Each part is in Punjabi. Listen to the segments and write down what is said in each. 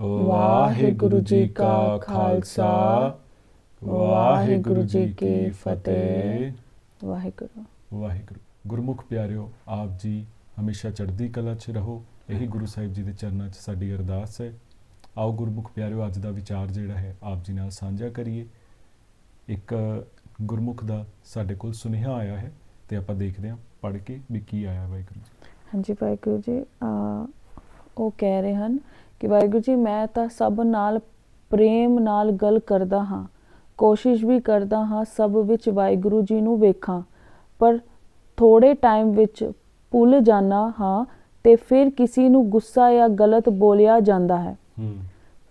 ਵਾਹਿਗੁਰੂ ਜੀ ਕਾ ਖਾਲਸਾ ਵਾਹਿਗੁਰੂ ਜੀ ਕੀ ਫਤਿਹ ਵਾਹਿਗੁਰੂ ਵਾਹਿਗੁਰੂ ਗੁਰਮੁਖ ਪਿਆਰਿਓ ਆਪ ਜੀ ਹਮੇਸ਼ਾ ਚੜ੍ਹਦੀ ਕਲਾ 'ਚ ਰਹੋ ਇਹੀ ਗੁਰੂ ਸਾਹਿਬ ਜੀ ਦੇ ਚਰਨਾਂ 'ਚ ਸਾਡੀ ਅਰਦਾਸ ਹੈ ਆਓ ਗੁਰਮੁਖ ਪਿਆਰਿਓ ਅੱਜ ਦਾ ਵਿਚਾਰ ਜਿਹੜਾ ਹੈ ਆਪ ਜੀ ਨਾਲ ਸਾਂਝਾ ਕਰੀਏ ਇੱਕ ਗੁਰਮੁਖ ਦਾ ਸਾਡੇ ਕੋਲ ਸੁਨੇਹਾ ਆਇਆ ਹੈ ਤੇ ਆਪਾਂ ਦੇਖਦੇ ਹਾਂ ਪੜ੍ਹ ਕੇ ਵੀ ਕੀ ਆਇਆ ਵਾਹਿਗੁਰੂ ਜੀ ਹਾਂਜੀ ਵਾਹਿਗੁਰੂ ਜੀ ਆ ਉਹ ਕਹਿ ਰਹੇ ਹਨ ਕਿ ਵਾਹਿਗੁਰੂ ਜੀ ਮੈਂ ਤਾਂ ਸਭ ਨਾਲ ਪ੍ਰੇਮ ਨਾਲ ਗੱਲ ਕਰਦਾ ਹਾਂ ਕੋਸ਼ਿਸ਼ ਵੀ ਕਰਦਾ ਹਾਂ ਸਭ ਵਿੱਚ ਵਾਹਿਗੁਰੂ ਜੀ ਨੂੰ ਵੇਖਾਂ ਪਰ ਥੋੜੇ ਟਾਈਮ ਵਿੱਚ ਭੁੱਲ ਜਾਣਾ ਹਾਂ ਤੇ ਫਿਰ ਕਿਸੇ ਨੂੰ ਗੁੱਸਾ ਜਾਂ ਗਲਤ ਬੋਲਿਆ ਜਾਂਦਾ ਹੈ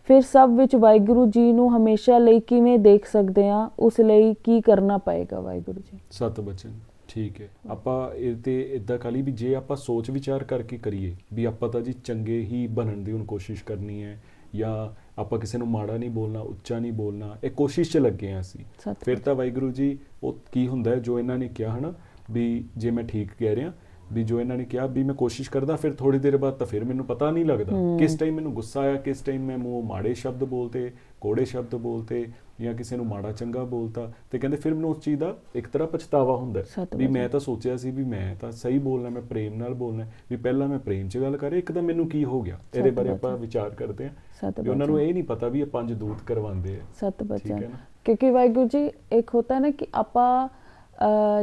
ਫਿਰ ਸਭ ਵਿੱਚ ਵਾਹਿਗੁਰੂ ਜੀ ਨੂੰ ਹਮੇਸ਼ਾ ਲਈ ਕਿਵੇਂ ਦੇਖ ਸਕਦੇ ਆ ਉਸ ਲਈ ਕੀ ਕਰਨਾ ਪਏਗਾ ਵਾਹਿਗੁਰੂ ਜੀ ਸਤਿ ਬਚਨ ਠੀਕ ਹੈ ਆਪਾਂ ਇਹ ਤੇ ਇਦਾਂ ਕਾਲੀ ਵੀ ਜੇ ਆਪਾਂ ਸੋਚ ਵਿਚਾਰ ਕਰਕੇ ਕਰੀਏ ਵੀ ਆਪਾਂ ਤਾਂ ਜੀ ਚੰਗੇ ਹੀ ਬਣਨ ਦੀ ਹੁਣ ਕੋਸ਼ਿਸ਼ ਕਰਨੀ ਹੈ ਜਾਂ ਆਪਾਂ ਕਿਸੇ ਨੂੰ ਮਾੜਾ ਨਹੀਂ ਬੋਲਣਾ ਉੱਚਾ ਨਹੀਂ ਬੋਲਣਾ ਇਹ ਕੋਸ਼ਿਸ਼ 'ਚ ਲੱਗੇ ਆ ਅਸੀਂ ਫਿਰ ਤਾਂ ਵਾਹਿਗੁਰੂ ਜੀ ਉਹ ਕੀ ਹੁੰਦਾ ਜੋ ਇਹਨਾਂ ਨੇ ਕਿਹਾ ਹਨਾ ਵੀ ਜੇ ਮੈਂ ਠੀਕ ਕਹਿ ਰਿਹਾ ਵੀ ਜੋ ਇਹਨਾਂ ਨੇ ਕਿਹਾ ਵੀ ਮੈਂ ਕੋਸ਼ਿਸ਼ ਕਰਦਾ ਫਿਰ ਥੋੜੀ ਦੇਰ ਬਾਅਦ ਤਾਂ ਫਿਰ ਮੈਨੂੰ ਪਤਾ ਨਹੀਂ ਲੱਗਦਾ ਕਿਸ ਟਾਈਮ ਮੈਨੂੰ ਗੁੱਸਾ ਆਇਆ ਕਿਸ ਟਾਈਮ ਮੈਂ ਮੂੰਹ ਮਾੜੇ ਸ਼ਬਦ ਬੋਲਤੇ ਕੋੜੇ ਸ਼ਬਦ ਬੋਲਤੇ ਜਾਂ ਕਿਸੇ ਨੂੰ ਮਾੜਾ ਚੰਗਾ ਬੋਲਤਾ ਤੇ ਕਹਿੰਦੇ ਫਿਰ ਮੈਨੂੰ ਉਸ ਚੀਜ਼ ਦਾ ਇੱਕ ਤਰ੍ਹਾਂ ਪਛਤਾਵਾ ਹੁੰਦਾ ਵੀ ਮੈਂ ਤਾਂ ਸੋਚਿਆ ਸੀ ਵੀ ਮੈਂ ਤਾਂ ਸਹੀ ਬੋਲਣਾ ਮੈਂ ਪ੍ਰੇਮ ਨਾਲ ਬੋਲਣਾ ਵੀ ਪਹਿਲਾਂ ਮੈਂ ਪ੍ਰੇਮ 'ਚ ਗੱਲ ਕਰੇ ਇੱਕਦਮ ਮੈਨੂੰ ਕੀ ਹੋ ਗਿਆ ਇਹਦੇ ਬਾਰੇ ਆਪਾਂ ਵਿਚਾਰ ਕਰਦੇ ਆ ਵੀ ਉਹਨਾਂ ਨੂੰ ਇਹ ਨਹੀਂ ਪਤਾ ਵੀ ਇਹ ਪੰਜ ਦੂਤ ਕਰਵਾਉਂਦੇ ਆ ਸਤ ਬਚਨ ਕਿਉਂਕਿ ਵਾਹਿਗੁਰੂ ਜੀ ਇੱਕ ਹੁੰਦਾ ਨਾ ਕਿ ਆਪਾਂ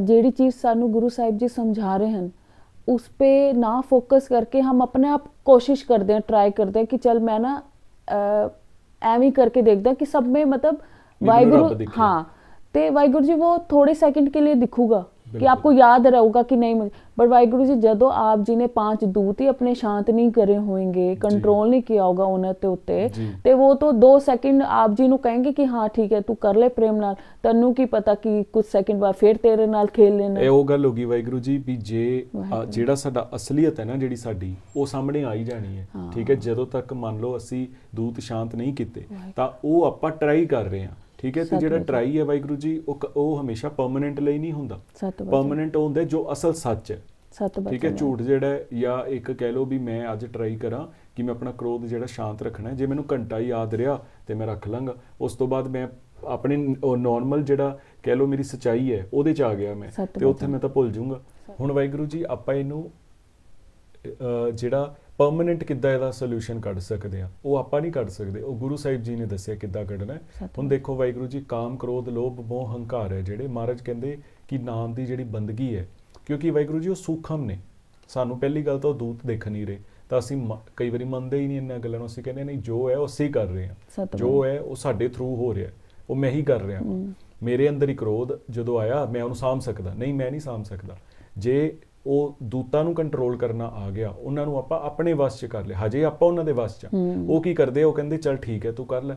ਜਿਹੜੀ ਚੀਜ਼ ਸਾਨੂੰ ਗੁਰੂ ਸਾਹਿਬ ਜੀ ਸਮਝਾ ਰਹੇ ਹਨ ਉਸ 'ਤੇ ਨਾ ਫੋਕਸ ਕਰਕੇ ਹਮ ਆਪਣੇ ਆਪ ਕੋਸ਼ਿਸ਼ ਕਰਦੇ ਆ ਟਰਾਈ ਕਰਦੇ ਆ ਕਿ ਚਲ ਮੈਂ ਨਾ ਐਵੇਂ ਕਰਕੇ ਦੇਖਦਾ ਕਿ ਸਭ ਮੇ ਮਤਲਬ ਵਾਹਿਗੁਰੂ ਹਾਂ ਤੇ ਵਾਹਿਗੁਰੂ ਜੀ ਉਹ ਥੋੜੇ ਸੈਕਿੰਡ ਕੇ ਲਈ ਦਿਖੂਗਾ ਕਿ ਆਪਕੋ ਯਾਦ ਰਹੂਗਾ ਕਿ ਨਹੀਂ ਬਟ ਵਾਹਿਗੁਰੂ ਜੀ ਜਦੋਂ ਆਪ ਜੀ ਨੇ ਪੰਜ ਦੂਤ ਹੀ ਆਪਣੇ ਸ਼ਾਂਤ ਨਹੀਂ ਕਰੇ ਹੋਣਗੇ ਕੰਟਰੋਲ ਨਹੀਂ ਕੀਤਾ ਹੋਗਾ ਉਹਨਾਂ ਤੇ ਉੱਤੇ ਤੇ ਉਹ ਤੋਂ 2 ਸੈਕਿੰਡ ਆਪ ਜੀ ਨੂੰ ਕਹਿੰਗੇ ਕਿ ਹਾਂ ਠੀਕ ਹੈ ਤੂੰ ਕਰ ਲੈ ਪ੍ਰੇਮ ਨਾਲ ਤੈਨੂੰ ਕੀ ਪਤਾ ਕਿ ਕੁਝ ਸੈਕਿੰਡ ਬਾਅਦ ਫੇਰ ਤੇਰੇ ਨਾਲ ਖੇਲ ਲੈਣਾ ਇਹ ਉਹ ਗੱਲ ਹੋ ਗਈ ਵਾਹਿਗੁਰੂ ਜੀ ਵੀ ਜੇ ਜਿਹੜਾ ਸਾਡਾ ਅਸਲੀਅਤ ਹੈ ਨਾ ਜਿਹੜੀ ਸਾਡੀ ਉਹ ਸਾਹਮਣੇ ਆਈ ਜਾਣੀ ਹੈ ਠੀਕ ਹੈ ਜਦੋਂ ਤੱਕ ਮੰਨ ਲਓ ਅਸੀਂ ਦੂਤ ਸ਼ਾਂਤ ਨਹੀਂ ਕੀਤੇ ਤਾਂ ਉਹ ਆਪਾਂ ਟਰਾਈ ਕਰ ਰਹੇ ਹਾਂ ਠੀਕ ਹੈ ਤੇ ਜਿਹੜਾ ਟਰਾਈ ਹੈ ਵਾਹਿਗੁਰੂ ਜੀ ਉਹ ਉਹ ਹਮੇਸ਼ਾ ਪਰਮਨੈਂਟ ਲਈ ਨਹੀਂ ਹੁੰਦਾ ਪਰਮਨੈਂਟ ਹੁੰਦਾ ਜੋ ਅਸਲ ਸੱਚ ਹੈ ਠੀਕ ਹੈ ਝੂਠ ਜਿਹੜਾ ਜਾਂ ਇੱਕ ਕਹਿ ਲੋ ਵੀ ਮੈਂ ਅੱਜ ਟਰਾਈ ਕਰਾਂ ਕਿ ਮੈਂ ਆਪਣਾ ਕ੍ਰੋਧ ਜਿਹੜਾ ਸ਼ਾਂਤ ਰੱਖਣਾ ਜੇ ਮੈਨੂੰ ਘੰਟਾ ਯਾਦ ਰਿਹਾ ਤੇ ਮੈਂ ਰੱਖ ਲਾਂਗਾ ਉਸ ਤੋਂ ਬਾਅਦ ਮੈਂ ਆਪਣੇ ਨਾਰਮਲ ਜਿਹੜਾ ਕਹਿ ਲੋ ਮੇਰੀ ਸਚਾਈ ਹੈ ਉਹਦੇ ਚ ਆ ਗਿਆ ਮੈਂ ਤੇ ਉੱਥੇ ਮੈਂ ਤਾਂ ਭੁੱਲ ਜਾਊਂਗਾ ਹੁਣ ਵਾਹਿਗੁਰੂ ਜੀ ਆਪਾਂ ਇਹਨੂੰ ਜਿਹੜਾ ਪਰਮਨੈਂਟ ਕਿੱਦਾਂ ਇਹਦਾ ਸੋਲੂਸ਼ਨ ਕੱਢ ਸਕਦੇ ਆ ਉਹ ਆਪਾਂ ਨਹੀਂ ਕੱਢ ਸਕਦੇ ਉਹ ਗੁਰੂ ਸਾਹਿਬ ਜੀ ਨੇ ਦੱਸਿਆ ਕਿੱਦਾਂ ਕੱਢਣਾ ਹੈ ਹੁਣ ਦੇਖੋ ਵਾਹਿਗੁਰੂ ਜੀ ਕਾਮ ਕ੍ਰੋਧ ਲੋਭ ਮੋਹ ਹੰਕਾਰ ਹੈ ਜਿਹੜੇ ਮਹਾਰਾਜ ਕਹਿੰਦੇ ਕਿ ਨਾਮ ਦੀ ਜਿਹੜੀ ਬੰਦਗੀ ਹੈ ਕਿਉਂਕਿ ਵਾਹਿਗੁਰੂ ਜੀ ਉਹ ਸੂਖਮ ਨੇ ਸਾਨੂੰ ਪਹਿਲੀ ਗੱਲ ਤਾਂ ਉਹ ਦੂਤ ਦੇਖ ਨਹੀਂ ਰਹੇ ਤਾਂ ਅਸੀਂ ਕਈ ਵਾਰੀ ਮੰਨਦੇ ਹੀ ਨਹੀਂ ਇੰਨਾ ਗੱਲਾਂ ਨੂੰ ਅਸੀਂ ਕਹਿੰਦੇ ਨਹੀਂ ਜੋ ਹੈ ਉਹ ਸਹੀ ਕਰ ਰਹੇ ਹਾਂ ਜੋ ਹੈ ਉਹ ਸਾਡੇ ਥਰੂ ਹੋ ਰਿਹਾ ਉਹ ਮੈਂ ਹੀ ਕਰ ਰਿਹਾ ਮੇਰੇ ਅੰਦਰ ਹੀ ਕ੍ਰੋਧ ਜਦੋਂ ਆਇਆ ਮੈਂ ਉਹਨੂੰ ਸਾਮ ਸਕਦਾ ਨਹੀਂ ਮੈਂ ਨਹੀਂ ਸਾਮ ਸਕਦਾ ਜੇ ਉਹ ਦੂਤਾਂ ਨੂੰ ਕੰਟਰੋਲ ਕਰਨਾ ਆ ਗਿਆ ਉਹਨਾਂ ਨੂੰ ਆਪਾਂ ਆਪਣੇ ਵਸ 'ਚ ਕਰ ਲਿਆ ਹਜੇ ਆਪਾਂ ਉਹਨਾਂ ਦੇ ਵਸ 'ਚ ਉਹ ਕੀ ਕਰਦੇ ਉਹ ਕਹਿੰਦੇ ਚਲ ਠੀਕ ਹੈ ਤੂੰ ਕਰ ਲੈ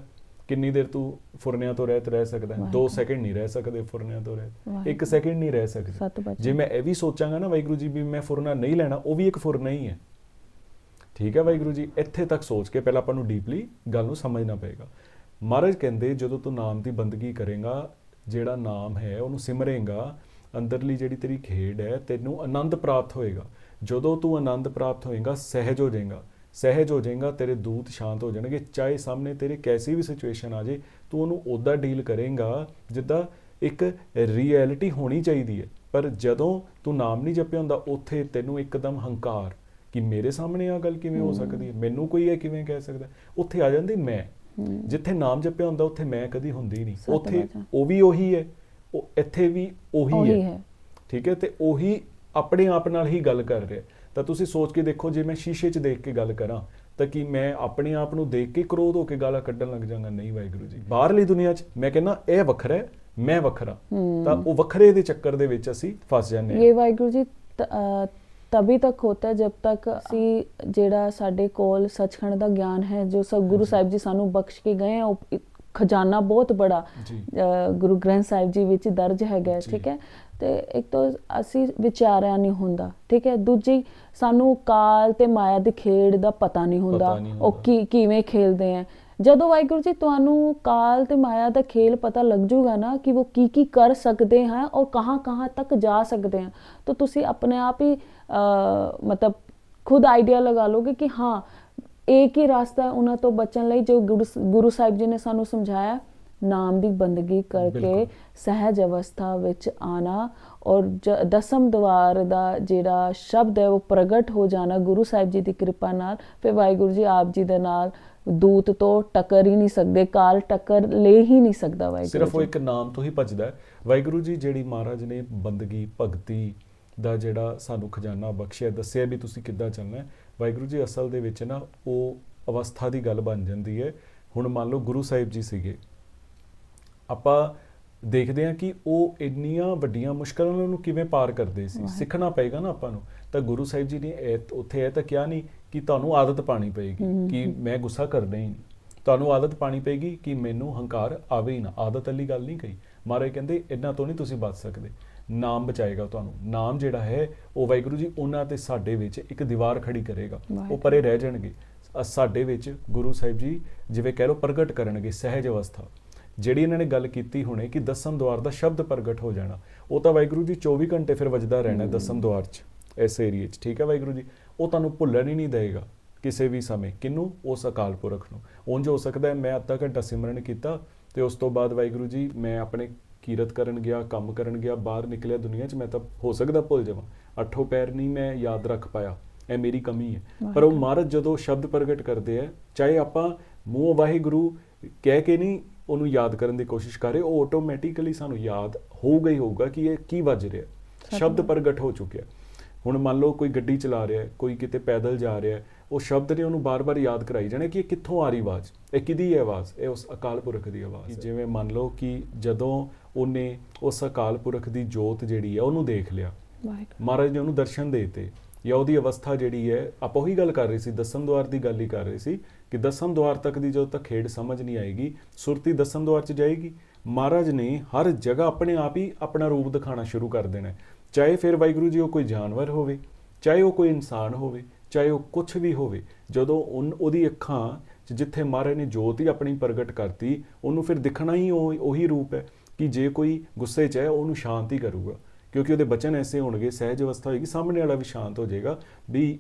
ਕਿੰਨੀ ਦੇਰ ਤੂੰ ਫੁਰਨਿਆਂ ਤੋਂ ਰਹਿਤ ਰਹਿ ਸਕਦਾ ਹੈ 2 ਸੈਕਿੰਡ ਨਹੀਂ ਰਹਿ ਸਕਦੇ ਫੁਰਨਿਆਂ ਤੋਂ ਰਹਿਤ 1 ਸੈਕਿੰਡ ਨਹੀਂ ਰਹਿ ਸਕਦੇ ਜੇ ਮੈਂ ਇਹ ਵੀ ਸੋਚਾਂਗਾ ਨਾ ਵਾਹਿਗੁਰੂ ਜੀ ਵੀ ਮੈਂ ਫੁਰਨਾ ਨਹੀਂ ਲੈਣਾ ਉਹ ਵੀ ਇੱਕ ਫੁਰਨਾ ਹੀ ਹੈ ਠੀਕ ਹੈ ਵਾਹਿਗੁਰੂ ਜੀ ਇੱਥੇ ਤੱਕ ਸੋਚ ਕੇ ਪਹਿਲਾਂ ਆਪਾਂ ਨੂੰ ਡੀਪਲੀ ਗੱਲ ਨੂੰ ਸਮਝਣਾ ਪਏਗਾ ਮਹਾਰਾਜ ਕਹਿੰਦੇ ਜਦੋਂ ਤੂੰ ਨਾਮ ਦੀ ਬੰਦਗੀ ਕਰੇਗਾ ਜਿਹੜਾ ਨਾਮ ਹੈ ਉਹਨੂੰ ਸਿਮਰੇਗਾ ਅੰਦਰਲੀ ਜਿਹੜੀ ਤੇਰੀ ਖੇਡ ਹੈ ਤੈਨੂੰ ਆਨੰਦ ਪ੍ਰਾਪਤ ਹੋਏਗਾ ਜਦੋਂ ਤੂੰ ਆਨੰਦ ਪ੍ਰਾਪਤ ਹੋਏਗਾ ਸਹਿਜ ਹੋ ਜਾਏਗਾ ਸਹਿਜ ਹੋ ਜਾਏਗਾ ਤੇਰੇ ਦੂਤ ਸ਼ਾਂਤ ਹੋ ਜਾਣਗੇ ਚਾਹੇ ਸਾਹਮਣੇ ਤੇਰੇ ਕੈਸੀ ਵੀ ਸਿਚੁਏਸ਼ਨ ਆ ਜੇ ਤੂੰ ਉਹਨੂੰ ਉਦਾਂ ਡੀਲ ਕਰੇਂਗਾ ਜਿੱਦਾਂ ਇੱਕ ਰਿਐਲਿਟੀ ਹੋਣੀ ਚਾਹੀਦੀ ਹੈ ਪਰ ਜਦੋਂ ਤੂੰ ਨਾਮ ਨਹੀਂ ਜਪਿਆ ਹੁੰਦਾ ਉੱਥੇ ਤੈਨੂੰ ਇੱਕਦਮ ਹੰਕਾਰ ਕਿ ਮੇਰੇ ਸਾਹਮਣੇ ਆ ਗੱਲ ਕਿਵੇਂ ਹੋ ਸਕਦੀ ਹੈ ਮੈਨੂੰ ਕੋਈ ਇਹ ਕਿਵੇਂ ਕਹਿ ਸਕਦਾ ਉੱਥੇ ਆ ਜਾਂਦੀ ਮੈਂ ਜਿੱਥੇ ਨਾਮ ਜਪਿਆ ਹੁੰਦਾ ਉੱਥੇ ਮੈਂ ਕਦੀ ਹੁੰਦੀ ਨਹੀਂ ਉੱਥੇ ਉਹ ਵੀ ਉਹੀ ਹੈ ਉਹ ਇੱਥੇ ਵੀ ਉਹੀ ਹੈ ਠੀਕ ਹੈ ਤੇ ਉਹੀ ਆਪਣੇ ਆਪ ਨਾਲ ਹੀ ਗੱਲ ਕਰ ਰਿਹਾ ਤਾਂ ਤੁਸੀਂ ਸੋਚ ਕੇ ਦੇਖੋ ਜੇ ਮੈਂ ਸ਼ੀਸ਼ੇ 'ਚ ਦੇਖ ਕੇ ਗੱਲ ਕਰਾਂ ਤਾਂ ਕਿ ਮੈਂ ਆਪਣੇ ਆਪ ਨੂੰ ਦੇਖ ਕੇ ਕ੍ਰੋਧ ਹੋ ਕੇ ਗਾਲਾਂ ਕੱਢਣ ਲੱਗ ਜਾਵਾਂਗਾ ਨਹੀਂ ਵਾਹਿਗੁਰੂ ਜੀ ਬਾਹਰਲੀ ਦੁਨੀਆ 'ਚ ਮੈਂ ਕਹਿੰਦਾ ਇਹ ਵੱਖਰਾ ਹੈ ਮੈਂ ਵੱਖਰਾ ਤਾਂ ਉਹ ਵੱਖਰੇ ਦੇ ਚੱਕਰ ਦੇ ਵਿੱਚ ਅਸੀਂ ਫਸ ਜਾਂਦੇ ਹਾਂ ਇਹ ਵਾਹਿਗੁਰੂ ਜੀ ਤਬੀ ਤੱਕ ਹੁੰਦਾ ਹੈ ਜਦ ਤੱਕ ਅਸੀਂ ਜਿਹੜਾ ਸਾਡੇ ਕੋਲ ਸੱਚਖੰਡ ਦਾ ਗਿਆਨ ਹੈ ਜੋ ਸਭ ਗੁਰੂ ਸਾਹਿਬ ਜੀ ਸਾਨੂੰ ਬਖਸ਼ ਕੇ ਗਏ ਉਹ ਖਜ਼ਾਨਾ ਬਹੁਤ ਬੜਾ ਗੁਰੂ ਗ੍ਰੰਥ ਸਾਹਿਬ ਜੀ ਵਿੱਚ ਦਰਜ ਹੈਗਾ ਠੀਕ ਹੈ ਤੇ ਇੱਕ ਤਾਂ ਅਸੀਂ ਵਿਚਾਰਿਆ ਨਹੀਂ ਹੁੰਦਾ ਠੀਕ ਹੈ ਦੂਜੀ ਸਾਨੂੰ ਕਾਲ ਤੇ ਮਾਇਆ ਦੀ ਖੇਡ ਦਾ ਪਤਾ ਨਹੀਂ ਹੁੰਦਾ ਉਹ ਕੀ ਕਿਵੇਂ ਖੇਲਦੇ ਆ ਜਦੋਂ ਵਾਹਿਗੁਰੂ ਜੀ ਤੁਹਾਨੂੰ ਕਾਲ ਤੇ ਮਾਇਆ ਦਾ ਖੇਲ ਪਤਾ ਲੱਗ ਜੂਗਾ ਨਾ ਕਿ ਉਹ ਕੀ ਕੀ ਕਰ ਸਕਦੇ ਹਨ ਔਰ ਕਹਾਂ ਕਹਾਂ ਤੱਕ ਜਾ ਸਕਦੇ ਹਨ ਤਾਂ ਤੁਸੀਂ ਆਪਣੇ ਆਪ ਹੀ ਮਤਲਬ ਖੁਦ ਆਈਡੀਆ ਲਗਾ ਲੋਗੇ ਕਿ ਹਾਂ ਇੱਕ ਹੀ ਰਸਤਾ ਹੈ ਉਹਨਾਂ ਤੋਂ ਬਚਣ ਲਈ ਜੋ ਗੁਰੂ ਸਾਹਿਬ ਜੀ ਨੇ ਸਾਨੂੰ ਸਮਝਾਇਆ ਨਾਮ ਦੀ ਬੰਦਗੀ ਕਰਕੇ ਸਹਿਜ ਅਵਸਥਾ ਵਿੱਚ ਆਣਾ ਔਰ ਦਸਮ ਦਵਾਰ ਦਾ ਜਿਹੜਾ ਸ਼ਬਦ ਹੈ ਉਹ ਪ੍ਰਗਟ ਹੋ ਜਾਣਾ ਗੁਰੂ ਸਾਹਿਬ ਜੀ ਦੀ ਕਿਰਪਾ ਨਾਲ ਫਿਰ ਵਾਹਿਗੁਰੂ ਜੀ ਆਪ ਜੀ ਦੇ ਨਾਲ ਦੂਤ ਤੋਂ ਟੱਕਰ ਹੀ ਨਹੀਂ ਸਕਦੇ ਕਾਲ ਟੱਕਰ ਲੈ ਹੀ ਨਹੀਂ ਸਕਦਾ ਵਾਹਿਗੁਰੂ ਸਿਰਫ ਉਹ ਇੱਕ ਨਾਮ ਤੋਂ ਹੀ ਭਜਦਾ ਹੈ ਵਾਹਿਗੁਰੂ ਜੀ ਜਿਹੜੀ ਮਹਾਰਾਜ ਨੇ ਬੰਦਗੀ ਭਗਤੀ ਦਾ ਜਿਹੜਾ ਸਾਨੂੰ ਖਜ਼ਾਨਾ ਬਖਸ਼ਿਆ ਦੱਸਿਆ ਵੀ ਤੁਸੀਂ ਕਿੱਦਾਂ ਚੱਲਣਾ ਵਾਹਿਗੁਰੂ ਜੀ ਅਸਲ ਦੇ ਵਿੱਚ ਨਾ ਉਹ ਅਵਸਥਾ ਦੀ ਗੱਲ ਬਣ ਜਾਂਦੀ ਹੈ ਹੁਣ ਮੰਨ ਲਓ ਗੁਰੂ ਸਾਹਿਬ ਜੀ ਸੀਗੇ ਆਪਾਂ ਦੇਖਦੇ ਹਾਂ ਕਿ ਉਹ ਇੰਨੀਆਂ ਵੱਡੀਆਂ ਮੁਸ਼ਕਲਾਂ ਨੂੰ ਕਿਵੇਂ ਪਾਰ ਕਰਦੇ ਸੀ ਸਿੱਖਣਾ ਪਏਗਾ ਨਾ ਆਪਾਂ ਨੂੰ ਤਾਂ ਗੁਰੂ ਸਾਹਿਬ ਜੀ ਨੇ ਉੱਥੇ ਇਹ ਤਾਂ ਕਿਹਾ ਨਹੀਂ ਕਿ ਤੁਹਾਨੂੰ ਆਦਤ ਪਾਣੀ ਪਏਗੀ ਕਿ ਮੈਂ ਗੁੱਸਾ ਕਰਦਾ ਹੀ ਨਹੀਂ ਤੁਹਾਨੂੰ ਆਦਤ ਪਾਣੀ ਪਏਗੀ ਕਿ ਮੈਨੂੰ ਹੰਕਾਰ ਆਵੇ ਹੀ ਨਾ ਆਦਤ ਵਾਲੀ ਗੱਲ ਨਹੀਂ ਕਹੀ ਮਾਰੇ ਕਹਿੰਦੇ ਇੰਨਾ ਤੋਂ ਨਹੀਂ ਤੁਸੀਂ ਬਚ ਸਕਦੇ ਨਾਮ ਬਚਾਏਗਾ ਤੁਹਾਨੂੰ ਨਾਮ ਜਿਹੜਾ ਹੈ ਉਹ ਵਾਹਿਗੁਰੂ ਜੀ ਉਹਨਾਂ ਤੇ ਸਾਡੇ ਵਿੱਚ ਇੱਕ ਦੀਵਾਰ ਖੜੀ ਕਰੇਗਾ ਉਹ ਪਰੇ ਰਹਿ ਜਾਣਗੇ ਸਾਡੇ ਵਿੱਚ ਗੁਰੂ ਸਾਹਿਬ ਜੀ ਜਿਵੇਂ ਕਹਿ ਲੋ ਪ੍ਰਗਟ ਕਰਨਗੇ ਸਹਿਜ ਅਵਸਥਾ ਜਿਹੜੀ ਇਹਨਾਂ ਨੇ ਗੱਲ ਕੀਤੀ ਹੁਣੇ ਕਿ ਦਸਮ ਦਵਾਰ ਦਾ ਸ਼ਬਦ ਪ੍ਰਗਟ ਹੋ ਜਾਣਾ ਉਹ ਤਾਂ ਵਾਹਿਗੁਰੂ ਜੀ 24 ਘੰਟੇ ਫਿਰ ਵੱਜਦਾ ਰਹਿਣਾ ਦਸਮ ਦਵਾਰ 'ਚ ਇਸ ਏਰੀਏ 'ਚ ਠੀਕ ਹੈ ਵਾਹਿਗੁਰੂ ਜੀ ਉਹ ਤੁਹਾਨੂੰ ਭੁੱਲਣ ਹੀ ਨਹੀਂ ਦੇਗਾ ਕਿਸੇ ਵੀ ਸਮੇਂ ਕਿੰਨੂੰ ਉਸ ਅਕਾਲ ਪੁਰਖ ਨੂੰ ਉਂਝ ਹੋ ਸਕਦਾ ਮੈਂ ਅੱਧਾ ਘੰਟਾ ਸਿਮਰਨ ਕੀਤਾ ਤੇ ਉਸ ਤੋਂ ਬਾਅਦ ਵਾਹਿਗੁਰੂ ਜੀ ਮੈਂ ਆਪਣੇ ਕੀਰਤ ਕਰਨ ਗਿਆ ਕੰਮ ਕਰਨ ਗਿਆ ਬਾਹਰ ਨਿਕਲਿਆ ਦੁਨੀਆ 'ਚ ਮੈਂ ਤਾਂ ਹੋ ਸਕਦਾ ਭੁੱਲ ਜਾਵਾਂ ਅਠੋ ਪੈਰ ਨਹੀਂ ਮੈਂ ਯਾਦ ਰੱਖ ਪਾਇਆ ਇਹ ਮੇਰੀ ਕਮੀ ਹੈ ਪਰ ਉਹ ਮਹਾਰਾਜ ਜਦੋਂ ਸ਼ਬਦ ਪ੍ਰਗਟ ਕਰਦੇ ਆ ਚਾਹੇ ਆਪਾਂ ਮੂੰਹ ਵਾਹਿਗੁਰੂ ਕਹਿ ਕੇ ਨਹੀਂ ਉਹਨੂੰ ਯਾਦ ਕਰਨ ਦੀ ਕੋਸ਼ਿਸ਼ ਕਰੇ ਉਹ ਆਟੋਮੈਟਿਕਲੀ ਸਾਨੂੰ ਯਾਦ ਹੋਊਗਾ ਹੀ ਹੋਊਗਾ ਕਿ ਇਹ ਕੀ ਵੱਜ ਰਿਹਾ ਸ਼ਬਦ ਪ੍ਰਗਟ ਹੋ ਚੁੱਕਿਆ ਹੁਣ ਮੰਨ ਲਓ ਕੋਈ ਗੱਡੀ ਚਲਾ ਰਿਹਾ ਕੋਈ ਕਿਤੇ ਪੈਦਲ ਜਾ ਰਿਹਾ ਉਹ ਸ਼ਬਦ ਨੇ ਉਹਨੂੰ ਬਾਰ-ਬਾਰ ਯਾਦ ਕਰਾਈ ਜਾਣੇ ਕਿ ਇਹ ਕਿੱਥੋਂ ਆ ਰਹੀ ਆਵਾਜ਼ ਇਹ ਕਿਦੀ ਹੈ ਆਵਾਜ਼ ਇਹ ਉਸ ਅਕਾਲ ਪੁਰਖ ਦੀ ਆਵਾਜ਼ ਹੈ ਜਿਵੇਂ ਮੰਨ ਲਓ ਕਿ ਜਦੋਂ ਉਹਨੇ ਉਸ ਅਕਾਲ ਪੁਰਖ ਦੀ ਜੋਤ ਜਿਹੜੀ ਹੈ ਉਹਨੂੰ ਦੇਖ ਲਿਆ ਮਹਾਰਾਜ ਨੇ ਉਹਨੂੰ ਦਰਸ਼ਨ ਦੇਤੇ ਜਾਂ ਉਹਦੀ ਅਵਸਥਾ ਜਿਹੜੀ ਹੈ ਆਪਾਂ ਉਹੀ ਗੱਲ ਕਰ ਰਹੇ ਸੀ ਦਸਮ ਦਵਾਰ ਦੀ ਗੱਲ ਹੀ ਕਰ ਰਹੇ ਸੀ ਕਿ ਦਸਮ ਦਵਾਰ ਤੱਕ ਦੀ ਜੋ ਤੱਕ ਖੇਡ ਸਮਝ ਨਹੀਂ ਆਏਗੀ ਸੁਰਤੀ ਦਸਮ ਦਵਾਰ 'ਚ ਜਾਏਗੀ ਮਹਾਰਾਜ ਨੇ ਹਰ ਜਗ੍ਹਾ ਆਪਣੇ ਆਪ ਹੀ ਆਪਣਾ ਰੂਪ ਦਿਖਾਣਾ ਸ਼ੁਰੂ ਕਰ ਦੇਣਾ ਚਾਹੇ ਫਿਰ ਵਾਹਿਗੁਰੂ ਜੀ ਉਹ ਕੋਈ ਜਾਨਵਰ ਹੋਵੇ ਚਾਹੇ ਉਹ ਕੋਈ ਇਨਸਾਨ ਹੋਵੇ ਚਾਹੇ ਉਹ ਕੁਝ ਵੀ ਹੋਵੇ ਜਦੋਂ ਉਹਦੀ ਅੱਖਾਂ 'ਚ ਜਿੱਥੇ ਮਾਰੇ ਨੇ ਜੋਤ ਹੀ ਆਪਣੀ ਪ੍ਰਗਟ ਕਰਤੀ ਉਹਨੂੰ ਫਿਰ ਦਿਖਣਾ ਹੀ ਉਹ ਉਹੀ ਰੂਪ ਹੈ ਕਿ ਜੇ ਕੋਈ ਗੁੱਸੇ 'ਚ ਹੈ ਉਹਨੂੰ ਸ਼ਾਂਤੀ ਕਰੂਗਾ ਕਿਉਂਕਿ ਉਹਦੇ ਬਚਨ ਐਸੇ ਹੋਣਗੇ ਸਹਿਜ ਅਵਸਥਾ ਹੋਏਗੀ ਸਾਹਮਣੇ ਵਾਲਾ ਵੀ ਸ਼ਾਂਤ ਹੋ ਜਾਏਗਾ ਵੀ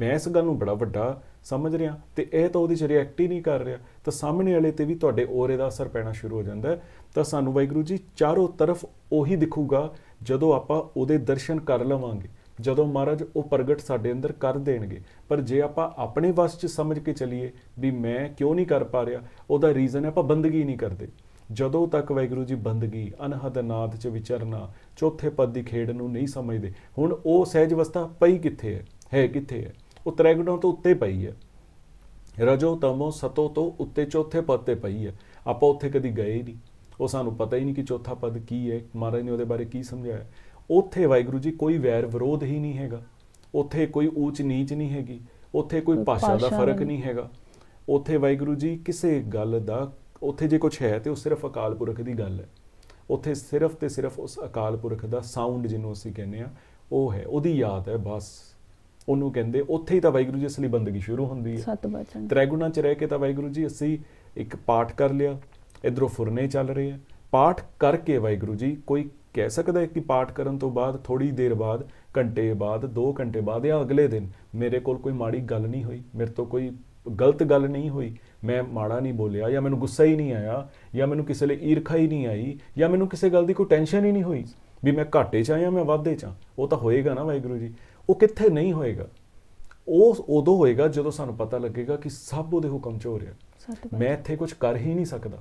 ਮੈਂ ਇਸ ਗੱਲ ਨੂੰ ਬੜਾ ਵੱਡਾ ਸਮਝ ਰਿਹਾ ਤੇ ਇਹ ਤਾਂ ਉਹਦੀ 'ਚ ਰਿਐਕਟ ਹੀ ਨਹੀਂ ਕਰ ਰਿਹਾ ਤਾਂ ਸਾਹਮਣੇ ਵਾਲੇ ਤੇ ਵੀ ਤੁਹਾਡੇ ਔਰੇ ਦਾ ਅਸਰ ਪੈਣਾ ਸ਼ੁਰੂ ਹੋ ਜਾਂਦਾ ਤਾਂ ਸਾਨੂੰ ਵਾਹਿਗੁਰੂ ਜੀ ਚਾਰੋਂ ਤਰਫ ਉਹੀ ਦਿਖੂਗਾ ਜਦੋਂ ਆਪਾਂ ਉਹਦੇ ਦਰਸ਼ਨ ਕਰ ਲਵਾਂਗੇ ਜਦੋਂ ਮਹਾਰਾਜ ਉਹ ਪ੍ਰਗਟ ਸਾਡੇ ਅੰਦਰ ਕਰ ਦੇਣਗੇ ਪਰ ਜੇ ਆਪਾਂ ਆਪਣੇ ਵਸ 'ਚ ਸਮਝ ਕੇ ਚੱਲੀਏ ਵੀ ਮੈਂ ਕਿਉਂ ਨਹੀਂ ਕਰ ਪਾ ਰਿਹਾ ਉਹਦਾ ਰੀਜ਼ਨ ਹੈ ਆਪਾਂ ਬੰਦਗੀ ਨਹੀਂ ਕਰਦੇ ਜਦੋਂ ਤੱਕ ਵੈਗੁਰੂ ਜੀ ਬੰਦਗੀ ਅਨਹਦ ਨਾਦ 'ਚ ਵਿਚਰਨਾ ਚੌਥੇ ਪਦ ਦੀ ਖੇਡ ਨੂੰ ਨਹੀਂ ਸਮਝਦੇ ਹੁਣ ਉਹ ਸਹਿਜ ਅਵਸਥਾ ਪਈ ਕਿੱਥੇ ਹੈ ਹੈ ਕਿੱਥੇ ਹੈ ਉਹ ਤ੍ਰੈਗੁਣਾਂ ਤੋਂ ਉੱਤੇ ਪਈ ਹੈ ਰਜੋ ਤਮੋ ਸਤੋ ਤੋਂ ਉੱਤੇ ਚੌਥੇ ਪਦ ਤੇ ਪਈ ਹੈ ਆਪਾਂ ਉੱਥੇ ਕਦੀ ਗਏ ਨਹੀਂ ਉਹ ਸਾਨੂੰ ਪਤਾ ਹੀ ਨਹੀਂ ਕਿ ਚੌਥਾ ਪਦ ਕੀ ਹੈ ਮਹਾਰਾਜ ਨੇ ਉਹਦੇ ਬਾਰੇ ਕੀ ਸਮਝਾਇਆ ਉੱਥੇ ਵਾਹਿਗੁਰੂ ਜੀ ਕੋਈ ਵੈਰ ਵਿਰੋਧ ਹੀ ਨਹੀਂ ਹੈਗਾ ਉੱਥੇ ਕੋਈ ਊਚ ਨੀਚ ਨਹੀਂ ਹੈਗੀ ਉੱਥੇ ਕੋਈ ਭਾਸ਼ਾ ਦਾ ਫਰਕ ਨਹੀਂ ਹੈਗਾ ਉੱਥੇ ਵਾਹਿਗੁਰੂ ਜੀ ਕਿਸੇ ਗੱਲ ਦਾ ਉੱਥੇ ਜੇ ਕੁਝ ਹੈ ਤੇ ਉਹ ਸਿਰਫ ਅਕਾਲ ਪੁਰਖ ਦੀ ਗੱਲ ਹੈ ਉੱਥੇ ਸਿਰਫ ਤੇ ਸਿਰਫ ਉਸ ਅਕਾਲ ਪੁਰਖ ਦਾ ਸਾਊਂਡ ਜਿਹਨੂੰ ਅਸੀਂ ਕਹਿੰਦੇ ਆ ਉਹ ਹੈ ਉਹਦੀ ਯਾਦ ਹੈ ਬਸ ਉਹਨੂੰ ਕਹਿੰਦੇ ਉੱਥੇ ਹੀ ਤਾਂ ਵਾਹਿਗੁਰੂ ਜੀ ਅਸਲੀ ਬੰਦਗੀ ਸ਼ੁਰੂ ਹੁੰਦੀ ਹੈ ਸਤਿ ਬਚਨ ਤ੍ਰੈਗੁਣਾ ਚ ਰਹਿ ਕੇ ਤਾਂ ਵਾਹਿਗੁਰੂ ਜੀ ਅਸੀਂ ਇੱਕ ਪਾਠ ਕਰ ਲਿਆ ਇਧਰੋਂ ਫੁਰਨੇ ਚੱਲ ਰਹੇ ਆ ਪਾਠ ਕਰਕੇ ਵਾਹਿਗੁਰੂ ਜੀ ਕੋਈ ਕਹਿ ਸਕਦਾ ਹੈ ਕਿ ਪਾਠ ਕਰਨ ਤੋਂ ਬਾਅਦ ਥੋੜੀ ਦੇਰ ਬਾਅਦ ਘੰਟੇ ਬਾਅਦ 2 ਘੰਟੇ ਬਾਅਦ ਜਾਂ ਅਗਲੇ ਦਿਨ ਮੇਰੇ ਕੋਲ ਕੋਈ ਮਾੜੀ ਗੱਲ ਨਹੀਂ ਹੋਈ ਮੇਰੇ ਤੋਂ ਕੋਈ ਗਲਤ ਗੱਲ ਨਹੀਂ ਹੋਈ ਮੈਂ ਮਾੜਾ ਨਹੀਂ ਬੋਲਿਆ ਜਾਂ ਮੈਨੂੰ ਗੁੱਸਾ ਹੀ ਨਹੀਂ ਆਇਆ ਜਾਂ ਮੈਨੂੰ ਕਿਸੇ ਲਈ ਈਰਖਾ ਹੀ ਨਹੀਂ ਆਈ ਜਾਂ ਮੈਨੂੰ ਕਿਸੇ ਗੱਲ ਦੀ ਕੋਈ ਟੈਨਸ਼ਨ ਹੀ ਨਹੀਂ ਹੋਈ ਵੀ ਮੈਂ ਘਾਟੇ 'ਚ ਆ ਜਾਂ ਮੈਂ ਵਾਧੇ 'ਚ ਆ ਉਹ ਤਾਂ ਹੋਏਗਾ ਨਾ ਵਾਹਿਗੁਰੂ ਜੀ ਉਹ ਕਿੱਥੇ ਨਹੀਂ ਹੋਏਗਾ ਉਹ ਉਦੋਂ ਹੋਏਗਾ ਜਦੋਂ ਸਾਨੂੰ ਪਤਾ ਲੱਗੇਗਾ ਕਿ ਸਭ ਉਹਦੇ ਹੁਕਮ 'ਚ ਹੋ ਰਿਹਾ ਮੈਂ ਇੱਥੇ ਕੁਝ ਕਰ ਹੀ ਨਹੀਂ ਸਕਦਾ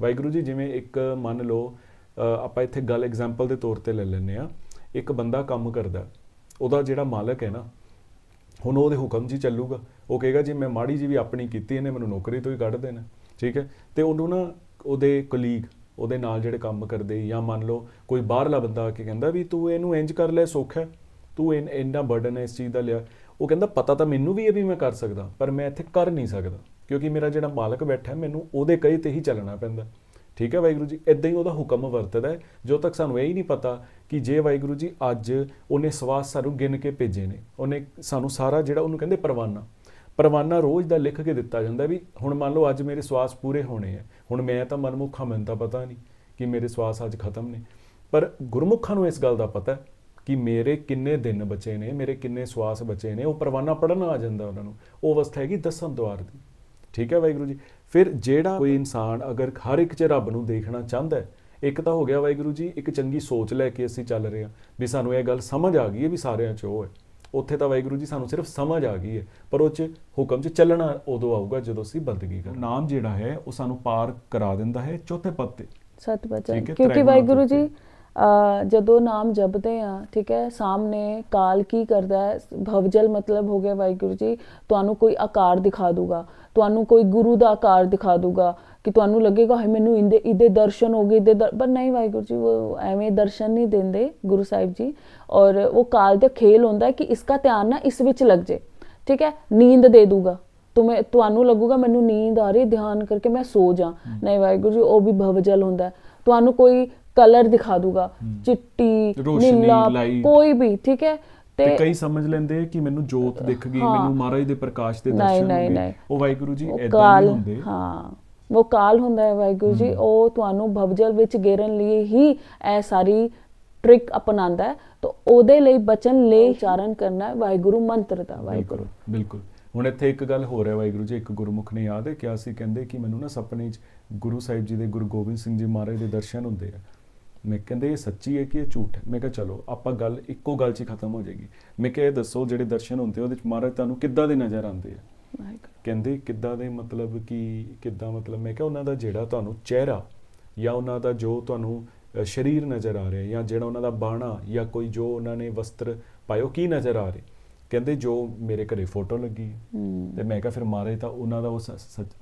ਵਾਹਿਗੁਰੂ ਜੀ ਜਿਵੇਂ ਇੱਕ ਮੰਨ ਲਓ ਆਪਾਂ ਇੱਥੇ ਗੱਲ ਐਗਜ਼ਾਮਪਲ ਦੇ ਤੌਰ ਤੇ ਲੈ ਲੈਨੇ ਆ ਇੱਕ ਬੰਦਾ ਕੰਮ ਕਰਦਾ ਉਹਦਾ ਜਿਹੜਾ ਮਾਲਕ ਹੈ ਨਾ ਹੁਣ ਉਹਦੇ ਹੁਕਮ ਜੀ ਚੱਲੂਗਾ ਉਹ ਕਹੇਗਾ ਜੀ ਮੈਂ ਮਾੜੀ ਜੀ ਵੀ ਆਪਣੀ ਕੀਤੀ ਇਹਨੇ ਮੈਨੂੰ ਨੌਕਰੀ ਤੋਂ ਹੀ ਕੱਢ ਦੇਣਾ ਠੀਕ ਹੈ ਤੇ ਉਹਨੂੰ ਨਾ ਉਹਦੇ ਕਲੀਗ ਉਹਦੇ ਨਾਲ ਜਿਹੜੇ ਕੰਮ ਕਰਦੇ ਜਾਂ ਮੰਨ ਲਓ ਕੋਈ ਬਾਹਰਲਾ ਬੰਦਾ ਆ ਕੇ ਕਹਿੰਦਾ ਵੀ ਤੂੰ ਇਹਨੂੰ ਇੰਜ ਕਰ ਲੈ ਸੌਖਾ ਤੂੰ ਇੰਨਾ ਬਰਡਨ ਹੈ ਇਸ ਚੀਜ਼ ਦਾ ਲਿਆ ਉਹ ਕਹਿੰਦਾ ਪਤਾ ਤਾਂ ਮੈਨੂੰ ਵੀ ਇਹ ਵੀ ਮੈਂ ਕਰ ਸਕਦਾ ਪਰ ਮੈਂ ਇੱਥੇ ਕਰ ਨਹੀਂ ਸਕਦਾ ਕਿਉਂਕਿ ਮੇਰਾ ਜਿਹੜਾ ਮਾਲਕ ਬੈਠਾ ਮੈਨੂੰ ਉਹਦੇ ਕਹੇ ਤੇ ਹੀ ਚੱਲਣਾ ਪੈਂਦਾ ਠੀਕ ਹੈ ਵਾਹਿਗੁਰੂ ਜੀ ਇਦਾਂ ਹੀ ਉਹਦਾ ਹੁਕਮ ਵਰਤਦਾ ਜੋ ਤੱਕ ਸਾਨੂੰ ਇਹ ਹੀ ਨਹੀਂ ਪਤਾ ਕਿ ਜੇ ਵਾਹਿਗੁਰੂ ਜੀ ਅੱਜ ਉਹਨੇ ਸਵਾਸ ਸਾਨੂੰ ਗਿਣ ਕੇ ਭੇਜੇ ਨੇ ਉਹਨੇ ਸਾਨੂੰ ਸਾਰਾ ਜਿਹੜਾ ਉਹਨੂੰ ਕਹਿੰਦੇ ਪਰਵਾਨਾ ਪਰਵਾਨਾ ਰੋਜ਼ ਦਾ ਲਿਖ ਕੇ ਦਿੱਤਾ ਜਾਂਦਾ ਵੀ ਹੁਣ ਮੰਨ ਲਓ ਅੱਜ ਮੇਰੇ ਸਵਾਸ ਪੂਰੇ ਹੋਣੇ ਆ ਹੁਣ ਮੈਂ ਤਾਂ ਮਨਮੁੱਖਾ ਮੈਨੂੰ ਤਾਂ ਪਤਾ ਨਹੀਂ ਕਿ ਮੇਰੇ ਸਵਾਸ ਅੱਜ ਖਤਮ ਨੇ ਪਰ ਗੁਰਮੁਖਾਂ ਨੂੰ ਇਸ ਗੱਲ ਦਾ ਪਤਾ ਹੈ ਕਿ ਮੇਰੇ ਕਿੰਨੇ ਦਿਨ ਬਚੇ ਨੇ ਮੇਰੇ ਕਿੰਨੇ ਸਵਾਸ ਬਚੇ ਨੇ ਉਹ ਪਰਵਾਨਾ ਪੜਨ ਆ ਜਾਂਦਾ ਉਹਨਾਂ ਨੂੰ ਉਹ ਅਵਸਥਾ ਹੈਗੀ ਦਸਮ ਦਵਾਰ ਦੀ ਠੀਕ ਹੈ ਵਾਹਿਗੁਰੂ ਜੀ ਫਿਰ ਜਿਹੜਾ ਕੋਈ ਇਨਸਾਨ ਅਗਰ ਹਰ ਇੱਕ 'ਚ ਰੱਬ ਨੂੰ ਦੇਖਣਾ ਚਾਹੁੰਦਾ ਹੈ ਇੱਕ ਤਾਂ ਹੋ ਗਿਆ ਵਾਹਿਗੁਰੂ ਜੀ ਇੱਕ ਚੰਗੀ ਸੋਚ ਲੈ ਕੇ ਅਸੀਂ ਚੱਲ ਰਹੇ ਹਾਂ ਵੀ ਸਾਨੂੰ ਇਹ ਗੱਲ ਸਮਝ ਆ ਗਈ ਹੈ ਵੀ ਸਾਰਿਆਂ 'ਚ ਉਹ ਹੈ ਉੱਥੇ ਤਾਂ ਵਾਹਿਗੁਰੂ ਜੀ ਸਾਨੂੰ ਸਿਰਫ ਸਮਝ ਆ ਗਈ ਹੈ ਪਰ ਉਹ 'ਚ ਹੁਕਮ 'ਚ ਚੱਲਣਾ ਉਦੋਂ ਆਊਗਾ ਜਦੋਂ ਅਸੀਂ ਬੰਦਗੀ ਕਰਾਂ ਨਾਮ ਜਿਹੜਾ ਹੈ ਉਹ ਸਾਨੂੰ ਪਾਰ ਕਰਾ ਦਿੰਦਾ ਹੈ ਚੌਥੇ ਪੱਤੇ ਤੇ ਸਤ ਬਚਨ ਕਿਉਂਕਿ ਵਾਹਿਗੁਰੂ ਜੀ ਜਦੋਂ ਨਾਮ ਜਪਦੇ ਆ ਠੀਕ ਹੈ ਸਾਹਮਣੇ ਕਾਲ ਕੀ ਕਰਦਾ ਹੈ ਭਵਜਲ ਮਤਲਬ ਹੋ ਗਿਆ ਵਾਹਿਗੁਰੂ ਜੀ ਤੁਹਾਨੂੰ ਕੋਈ ਆਕਾਰ ਦਿਖਾ ਦੂਗਾ ਤੁਹਾਨੂੰ ਕੋਈ ਗੁਰੂ ਦਾ ਆਕਾਰ ਦਿਖਾ ਦੂਗਾ ਕਿ ਤੁਹਾਨੂੰ ਲੱਗੇਗਾ ਹਾਏ ਮੈਨੂੰ ਇਹਦੇ ਇਹਦੇ ਦਰਸ਼ਨ ਹੋ ਗਏ ਦੇ ਪਰ ਨਹੀਂ ਵਾਹਿਗੁਰੂ ਜੀ ਉਹ ਐਵੇਂ ਦਰਸ਼ਨ ਨਹੀਂ ਦਿੰਦੇ ਗੁਰੂ ਸਾਹਿਬ ਜੀ ਔਰ ਉਹ ਕਾਲ ਦਾ ਖੇਲ ਹੁੰਦਾ ਕਿ ਇਸਕਾ ਧਿਆਨ ਨਾ ਇਸ ਵਿੱਚ ਲੱਗ ਜੇ ਠੀਕ ਹੈ ਨੀਂਦ ਦੇ ਦੂਗਾ ਤੁਮੇ ਤੁਹਾਨੂੰ ਲੱਗੂਗਾ ਮੈਨੂੰ ਨੀਂਦ ਆ ਰਹੀ ਧਿਆਨ ਕਰਕੇ ਮੈਂ ਸੋ ਜਾ ਨਹੀਂ ਵਾਹਿਗੁਰੂ ਜੀ ਉਹ ਵੀ ਭਵਜਲ ਹੁੰਦਾ ਤੁਹਾਨੂੰ ਕੋਈ ਕਲਰ ਦਿਖਾ ਦੂਗਾ ਚਿੱਟੀ ਨੀਲਾ ਕੋਈ ਵੀ ਠੀਕ ਹੈ ਤੇ ਕਈ ਸਮਝ ਲੈਂਦੇ ਕਿ ਮੈਨੂੰ ਜੋਤ ਦਿਖ ਗਈ ਮੈਨੂੰ ਮਹਾਰਾਜ ਦੇ ਪ੍ਰਕਾਸ਼ ਦੇ ਦਰਸ਼ਨ ਹੋ ਗਏ ਉਹ ਵਾਹਿਗੁਰੂ ਜੀ ਐਦਾਂ ਨਹੀਂ ਹੁੰਦੇ ਹਾਂ ਉਹ ਕਾਲ ਹੁੰਦਾ ਹੈ ਵਾਹਿਗੁਰੂ ਜੀ ਉਹ ਤੁਹਾਨੂੰ ਭਵਜਲ ਵਿੱਚ ਗੇਰਨ ਲਈ ਹੀ ਇਹ ਸਾਰੀ ਟ੍ਰਿਕ ਅਪਣਾਉਂਦਾ ਹੈ ਤਾਂ ਉਹਦੇ ਲਈ ਬਚਨ ਲੈ ਉਚਾਰਨ ਕਰਨਾ ਹੈ ਵਾਹਿਗੁਰੂ ਮੰਤਰ ਦਾ ਵਾਹਿਗੁਰੂ ਬਿਲਕੁਲ ਹੁਣ ਇੱਥੇ ਇੱਕ ਗੱਲ ਹੋ ਰਿਹਾ ਵਾਹਿਗੁਰੂ ਜੀ ਇੱਕ ਗੁਰਮੁਖ ਨੇ ਯਾਦ ਹੈ ਕਿ ਅਸੀਂ ਕਹਿੰਦੇ ਕਿ ਮੈਨੂੰ ਨਾ ਸੁਪਨੇ 'ਚ ਗੁਰੂ ਸਾਹਿਬ ਜੀ ਦੇ ਗੁਰੂ ਗੋਬਿੰਦ ਸਿੰਘ ਜੀ ਮਹਾਰਾਜ ਦੇ ਦਰਸ਼ਨ ਹੁੰਦੇ ਆ ਮੈਂ ਕਹਿੰਦੇ ਇਹ ਸੱਚੀ ਹੈ ਕਿ ਇਹ ਝੂਠ ਹੈ ਮੈਂ ਕਿਹਾ ਚਲੋ ਆਪਾਂ ਗੱਲ ਇੱਕੋ ਗੱਲ 'ਚ ਖਤਮ ਹੋ ਜਾਏਗੀ ਮੈਂ ਕਿਹਾ ਇਹ ਦੱਸੋ ਜਿਹੜੇ ਦਰਸ਼ਨ ਹੁੰਦੇ ਉਹਦੇ 'ਚ ਮਹਾਰਾਜ ਤੁਹਾਨੂੰ ਕਿੱਦਾਂ ਦੇ ਨਜ਼ਰ ਆਉਂਦੇ ਆ ਕਹਿੰਦੇ ਕਿੱਦਾਂ ਦੇ ਮਤਲਬ ਕਿ ਕਿੱਦਾਂ ਮਤਲਬ ਮੈਂ ਕਿਹਾ ਉਹਨਾਂ ਦਾ ਜਿਹੜਾ ਤੁਹਾਨੂੰ ਚਿਹਰਾ ਜਾਂ ਉਹਨਾਂ ਦਾ ਜੋ ਤੁਹਾਨੂੰ ਸਰੀਰ ਨਜ਼ਰ ਆ ਰਿਹਾ ਜਾਂ ਜਿਹੜਾ ਉਹਨਾਂ ਦਾ ਬਾਣਾ ਜਾਂ ਕੋਈ ਜੋ ਉਹਨਾਂ ਨੇ ਵਸਤਰ ਪਾਇਓ ਕੀ ਨਜ਼ਰ ਆ ਰਿਹਾ ਕਹਿੰਦੇ ਜੋ ਮੇਰੇ ਘਰੇ ਫੋਟੋ ਲੱਗੀ ਹੈ ਤੇ ਮੈਂ ਕਿਹਾ ਫਿਰ ਮਾਰੇ ਤਾਂ ਉਹਨਾਂ ਦਾ ਉਹ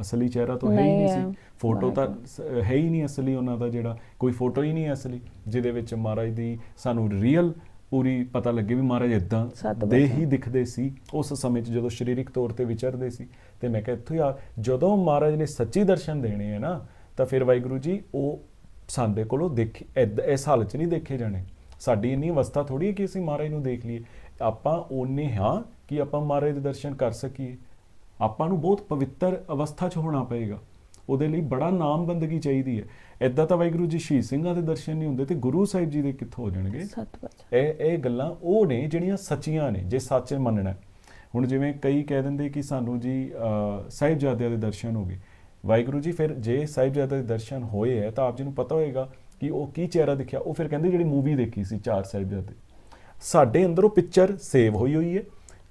ਅਸਲੀ ਚਿਹਰਾ ਤਾਂ ਹੈ ਹੀ ਨਹੀਂ ਸੀ ਫੋਟੋ ਤਾਂ ਹੈ ਹੀ ਨਹੀਂ ਅਸਲੀ ਉਹਨਾਂ ਦਾ ਜਿਹੜਾ ਕੋਈ ਫੋਟੋ ਹੀ ਨਹੀਂ ਅਸਲੀ ਜਿਹਦੇ ਵਿੱਚ ਮਹਾਰਾਜ ਦੀ ਸਾਨੂੰ ਰੀਅਲ ਪੂਰੀ ਪਤਾ ਲੱਗੇ ਵੀ ਮਹਾਰਾਜ ਇਦਾਂ ਦੇ ਹੀ ਦਿਖਦੇ ਸੀ ਉਸ ਸਮੇਂ 'ਚ ਜਦੋਂ ਸਰੀਰਕ ਤੌਰ ਤੇ ਵਿਚਰਦੇ ਸੀ ਤੇ ਮੈਂ ਕਿਹਾ ਇੱਥੋਂ ਯਾਰ ਜਦੋਂ ਮਹਾਰਾਜ ਨੇ ਸੱਚੀ ਦਰਸ਼ਨ ਦੇਣੇ ਹੈ ਨਾ ਤਾਂ ਫਿਰ ਵਾਹਿਗੁਰੂ ਜੀ ਉਹ ਸਾਡੇ ਕੋਲੋਂ ਦੇਖ ਇਸ ਹਾਲਤ 'ਚ ਨਹੀਂ ਦੇਖੇ ਜਾਣੇ ਸਾਡੀ ਇੰਨੀ ਅਵਸਥਾ ਥੋੜੀ ਹੈ ਕਿ ਅਸੀਂ ਮਹਾਰਾਜ ਨੂੰ ਦੇਖ ਲਈਏ ਆਪਾਂ ਓਨੇ ਹਾਂ ਕਿ ਆਪਾਂ ਮਹਾਰਾਜ ਦੇ ਦਰਸ਼ਨ ਕਰ ਸਕੀਏ ਆਪਾਂ ਨੂੰ ਬਹੁਤ ਪਵਿੱਤਰ ਅਵਸਥਾ 'ਚ ਹੋਣਾ ਪਏਗਾ ਉਹਦੇ ਲਈ ਬੜਾ ਨਾਮ ਬੰਦਗੀ ਚਾਹੀਦੀ ਹੈ ਐਦਾਂ ਤਾਂ ਵਾਹਿਗੁਰੂ ਜੀ ਸ਼ਹੀਦ ਸਿੰਘਾਂ ਦੇ ਦਰਸ਼ਨ ਨਹੀਂ ਹੁੰਦੇ ਤੇ ਗੁਰੂ ਸਾਹਿਬ ਜੀ ਦੇ ਕਿੱਥੋਂ ਹੋ ਜਾਣਗੇ ਇਹ ਇਹ ਗੱਲਾਂ ਉਹ ਨੇ ਜਿਹੜੀਆਂ ਸੱਚੀਆਂ ਨੇ ਜੇ ਸੱਚ ਮੰਨਣਾ ਹੁਣ ਜਿਵੇਂ ਕਈ ਕਹਿ ਦਿੰਦੇ ਕਿ ਸਾਨੂੰ ਜੀ ਸਾਹਿਬਜ਼ਾਦਿਆਂ ਦੇ ਦਰਸ਼ਨ ਹੋ ਗਏ ਵਾਹਿਗੁਰੂ ਜੀ ਫਿਰ ਜੇ ਸਾਹਿਬਜ਼ਾਦਿਆਂ ਦੇ ਦਰਸ਼ਨ ਹੋਏ ਹੈ ਤਾਂ ਆਪ ਜੀ ਨੂੰ ਪਤਾ ਹੋਏਗਾ ਕਿ ਉਹ ਕੀ ਚਿਹਰਾ ਦਿਖਿਆ ਉਹ ਫਿਰ ਕਹਿੰਦੇ ਜਿਹੜੀ ਮੂਵੀ ਦੇਖੀ ਸੀ ਚਾਰ ਸਾਹਿਬਜ਼ਾਦੇ ਸਾਡੇ ਅੰਦਰ ਉਹ ਪਿਕਚਰ ਸੇਵ ਹੋਈ ਹੋਈ ਹੈ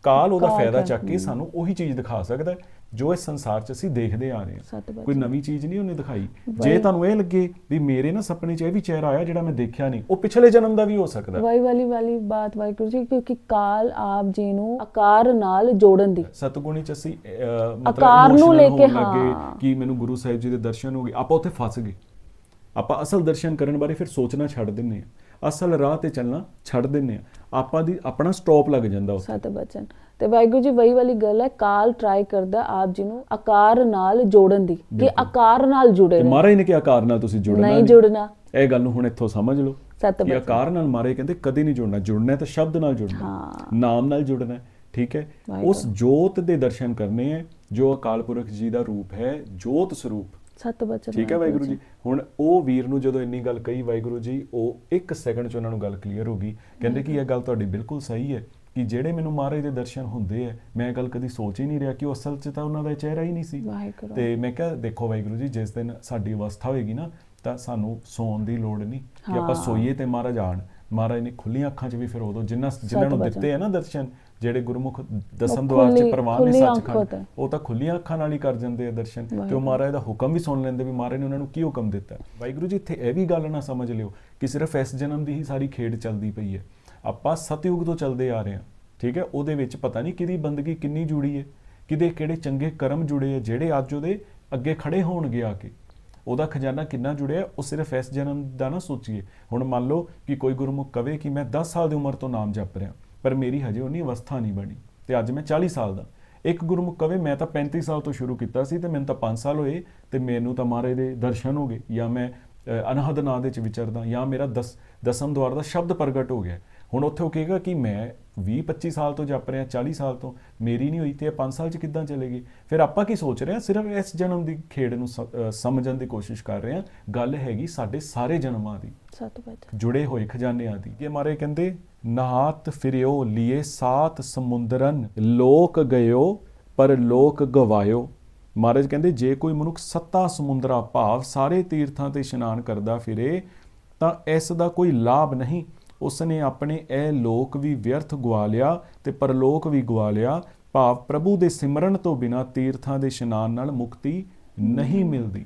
ਕਾਲ ਉਹਦਾ ਫਾਇਦਾ ਚੱਕ ਕੇ ਸਾਨੂੰ ਉਹੀ ਚੀਜ਼ ਦਿਖਾ ਸਕਦਾ ਜੋ ਇਸ ਸੰਸਾਰ 'ਚ ਅਸੀਂ ਦੇਖਦੇ ਆ ਰਹੇ ਹਾਂ ਕੋਈ ਨਵੀਂ ਚੀਜ਼ ਨਹੀਂ ਉਹਨੇ ਦਿਖਾਈ ਜੇ ਤੁਹਾਨੂੰ ਇਹ ਲੱਗੇ ਵੀ ਮੇਰੇ ਨਾ ਸੁਪਨੇ 'ਚ ਇਹ ਵੀ ਚਿਹਰਾ ਆਇਆ ਜਿਹੜਾ ਮੈਂ ਦੇਖਿਆ ਨਹੀਂ ਉਹ ਪਿਛਲੇ ਜਨਮ ਦਾ ਵੀ ਹੋ ਸਕਦਾ ਵਾਈ ਵਾਲੀ ਵਾਲੀ ਬਾਤ ਵਾਈ ਜੀ ਕਿਉਂਕਿ ਕਾਲ ਆਪ ਜੀ ਨੂੰ ਆਕਾਰ ਨਾਲ ਜੋੜਨ ਦੀ ਸਤਗੁਣੀ 'ਚ ਅਸੀਂ ਮਤਲਬ ਆਕਾਰ ਨੂੰ ਲੈ ਕੇ ਹਾਂ ਕਿ ਮੈਨੂੰ ਗੁਰੂ ਸਾਹਿਬ ਜੀ ਦੇ ਦਰਸ਼ਨ ਹੋ ਗਏ ਆਪਾਂ ਉੱਥੇ ਫਸ ਗਏ ਆਪਾਂ ਅਸਲ ਦਰਸ਼ਨ ਕਰਨ ਬਾਰੇ ਫਿਰ ਸੋਚਣਾ ਛੱਡ ਦਿੰਨੇ ਆ ਅਸਲ ਰਾਹ ਤੇ ਚੱਲਣਾ ਛੱਡ ਦਿੰਨੇ ਆ ਆਪਾਂ ਦੀ ਆਪਣਾ ਸਟਾਪ ਲੱਗ ਜਾਂਦਾ ਉਹ ਸਤ ਬਚਨ ਤੇ ਵਾਹਿਗੁਰੂ ਜੀ ਵਹੀ ਵਾਲੀ ਗੱਲ ਹੈ ਕਾਲ ਟਰਾਈ ਕਰਦਾ ਆਪ ਜੀ ਨੂੰ ਆਕਾਰ ਨਾਲ ਜੋੜਨ ਦੀ ਕਿ ਆਕਾਰ ਨਾਲ ਜੁੜੇ ਤੇ ਮਹਾਰਾਜ ਨੇ ਕਿ ਆਕਾਰ ਨਾਲ ਤੁਸੀਂ ਜੁੜਨਾ ਨਹੀਂ ਜੁੜਨਾ ਇਹ ਗੱਲ ਨੂੰ ਹੁਣ ਇੱਥੋਂ ਸਮਝ ਲਓ ਸਤ ਬਚਨ ਆਕਾਰ ਨਾਲ ਮਹਾਰਾਜ ਕਹਿੰਦੇ ਕਦੇ ਨਹੀਂ ਜੁੜਨਾ ਜੁੜਨਾ ਤਾਂ ਸ਼ਬਦ ਨਾਲ ਜੁੜਨਾ ਨਾਮ ਨਾਲ ਜੁੜਨਾ ਠੀਕ ਹੈ ਉਸ ਜੋਤ ਦੇ ਦਰਸ਼ਨ ਕਰਨੇ ਹੈ ਜੋ ਅਕਾਲ ਪੁਰਖ ਜੀ ਦਾ ਰੂਪ ਹੈ ਜੋਤ ਸਰੂਪ ਸਤ ਬਚਨ ਠੀਕ ਹੈ ਵਾਹਿਗੁਰੂ ਜੀ ਹੁਣ ਉਹ ਵੀਰ ਨੂੰ ਜਦੋਂ ਇੰਨੀ ਗੱਲ ਕਹੀ ਵਾਹਿਗੁਰੂ ਜੀ ਉਹ 1 ਸੈਕਿੰਡ 'ਚ ਉਹਨਾਂ ਨੂੰ ਗੱਲ ਕਲੀਅਰ ਹੋ ਗਈ ਕਹਿੰਦੇ ਕਿ ਇਹ ਗੱਲ ਤੁਹਾਡੀ ਬਿਲਕੁਲ ਸਹੀ ਹੈ ਕਿ ਜਿਹੜੇ ਮੈਨੂੰ ਮਹਾਰਾਜ ਦੇ ਦਰਸ਼ਨ ਹੁੰਦੇ ਆ ਮੈਂ ਗੱਲ ਕਦੀ ਸੋਚ ਹੀ ਨਹੀਂ ਰਿਹਾ ਕਿ ਉਹ ਅਸਲ 'ਚ ਤਾਂ ਉਹਨਾਂ ਦਾ ਚਿਹਰਾ ਹੀ ਨਹੀਂ ਸੀ ਤੇ ਮੈਂ ਕਿਹਾ ਦੇਖੋ ਵਾਹਿਗੁਰੂ ਜੀ ਜਿਸ ਦਿਨ ਸਾਡੀ ਅਵਸਥਾ ਹੋਏਗੀ ਨਾ ਤਾਂ ਸਾਨੂੰ ਸੌਣ ਦੀ ਲੋੜ ਨਹੀਂ ਕਿ ਆਪਾਂ ਸੋਈਏ ਤੇ ਮਹਾਰਾਜ ਆਣ ਮਹਾਰਾਜ ਨੇ ਖੁੱਲੀਆਂ ਅੱਖਾਂ 'ਚ ਵੀ ਫਿਰ ਉਦੋਂ ਜਿੰਨਾ ਜਿਨ੍ਹਾਂ ਨੂੰ ਦਿੱਤੇ ਆ ਨਾ ਦਰਸ਼ਨ ਜਿਹੜੇ ਗੁਰਮੁਖ ਦਸਮ ਦਵਾਰ ਚ ਪ੍ਰਵਾਨ ਨੇ ਸੱਚਖੰਡ ਉਹ ਤਾਂ ਖੁੱਲੀਆਂ ਅੱਖਾਂ ਨਾਲ ਹੀ ਕਰ ਜਾਂਦੇ ਆ ਦਰਸ਼ਨ ਤੇ ਉਹ ਮਹਾਰਾਜ ਦਾ ਹੁਕਮ ਵੀ ਸੁਣ ਲੈਂਦੇ ਵੀ ਮਹਾਰਾਜ ਨੇ ਉਹਨਾਂ ਨੂੰ ਕੀ ਹੁਕਮ ਦਿੱਤਾ ਵਾਹਿਗੁਰੂ ਜੀ ਇੱਥੇ ਇਹ ਵੀ ਗੱਲ ਨਾ ਸਮਝ ਲਿਓ ਕਿ ਸਿਰਫ ਇਸ ਜਨਮ ਦੀ ਹੀ ਸਾਰੀ ਖੇਡ ਚੱਲਦੀ ਪਈ ਹੈ ਆਪਾਂ ਸਤਿਯੁਗ ਤੋਂ ਚੱਲਦੇ ਆ ਰਹੇ ਹਾਂ ਠੀਕ ਹੈ ਉਹਦੇ ਵਿੱਚ ਪਤਾ ਨਹੀਂ ਕਿਹਦੀ ਬੰਦਗੀ ਕਿੰਨੀ ਜੁੜੀ ਹੈ ਕਿਦੇ ਕਿਹੜੇ ਚੰਗੇ ਕਰਮ ਜੁੜੇ ਆ ਜਿਹੜੇ ਅੱਜ ਉਹਦੇ ਅੱਗੇ ਖੜੇ ਹੋਣਗੇ ਆ ਕੇ ਉਹਦਾ ਖਜ਼ਾਨਾ ਕਿੰਨਾ ਜੁੜਿਆ ਉਹ ਸਿਰਫ ਇਸ ਜਨਮ ਦਾ ਨਾ ਸੋਚੀਏ ਹੁਣ ਮੰਨ ਲਓ ਕਿ ਕੋਈ ਗੁਰਮੁਖ ਕਵੇ ਕਿ ਮੈਂ 10 ਸਾਲ ਦੀ ਉਮਰ ਤੋਂ ਨਾਮ ਜਪ ਰਿਹਾ ਪਰ ਮੇਰੀ ਹਜੇ ਉਨੀ ਅਵਸਥਾ ਨਹੀਂ ਬਣੀ ਤੇ ਅੱਜ ਮੈਂ 40 ਸਾਲ ਦਾ ਇੱਕ ਗੁਰਮੁਖ ਕਵੇ ਮੈਂ ਤਾਂ 35 ਸਾਲ ਤੋਂ ਸ਼ੁਰੂ ਕੀਤਾ ਸੀ ਤੇ ਮੈਨੂੰ ਤਾਂ 5 ਸਾਲ ਹੋਏ ਤੇ ਮੈਨੂੰ ਤਾਂ ਮਾਰੇ ਦੇ ਦਰਸ਼ਨ ਹੋ ਗਏ ਜਾਂ ਮੈਂ ਅਨਹਦ ਨਾਂ ਦੇ ਵਿੱਚ ਵਿਚਰਦਾ ਜਾਂ ਮੇਰਾ ਦਸ ਦਸਮ ਦਵਾਰ ਦਾ ਸ਼ਬਦ ਪ੍ਰਗਟ ਹੋ ਗਿਆ ਹੁਣ ਉੱਥੇ ਉਹ ਕਹੇਗਾ ਕਿ ਮੈਂ 20 25 ਸਾਲ ਤੋਂ ਜਪ ਰਿਹਾ 40 ਸਾਲ ਤੋਂ ਮੇਰੀ ਨਹੀਂ ਹੋਈ ਤੇ 5 ਸਾਲ ਚ ਕਿੱਦਾਂ ਚਲੇਗੀ ਫਿਰ ਆਪਾਂ ਕੀ ਸੋਚ ਰਹੇ ਹਾਂ ਸਿਰਫ ਇਸ ਜਨਮ ਦੀ ਖੇਡ ਨੂੰ ਸਮਝਣ ਦੀ ਕੋਸ਼ਿਸ਼ ਕਰ ਰਹੇ ਹਾਂ ਗੱਲ ਹੈਗੀ ਸਾਡੇ ਸਾਰੇ ਜਨਮਾਂ ਦੀ ਸਤਿਗੁਰ ਜੁੜੇ ਹੋਏ ਖਜ਼ਾਨਿਆਂ ਦੀ ਇਹ ਮਾਰੇ ਕਹਿੰਦੇ ਨਾਤ ਫਿਰਿਓ ਲੀਏ ਸਾਤ ਸਮੁੰਦਰਨ ਲੋਕ ਗਇਓ ਪਰ ਲੋਕ ਗਵਾਇਓ ਮਹਾਰਾਜ ਕਹਿੰਦੇ ਜੇ ਕੋਈ ਮਨੁੱਖ ਸੱਤਾ ਸਮੁੰਦਰਾ ਭਾਵ ਸਾਰੇ ਤੀਰਥਾਂ ਤੇ ਇਸ਼ਨਾਨ ਕਰਦਾ ਫਿਰੇ ਤਾਂ ਇਸ ਦਾ ਕੋਈ ਲਾਭ ਨਹੀਂ ਉਸ ਨੇ ਆਪਣੇ ਇਹ ਲੋਕ ਵੀ ਵਿਅਰਥ ਗਵਾ ਲਿਆ ਤੇ ਪਰਲੋਕ ਵੀ ਗਵਾ ਲਿਆ ਭਾਵ ਪ੍ਰਭੂ ਦੇ ਸਿਮਰਨ ਤੋਂ ਬਿਨਾ ਤੀਰਥਾਂ ਦੇ ਇਸ਼ਨਾਨ ਨਾਲ ਮੁਕਤੀ ਨਹੀਂ ਮਿਲਦੀ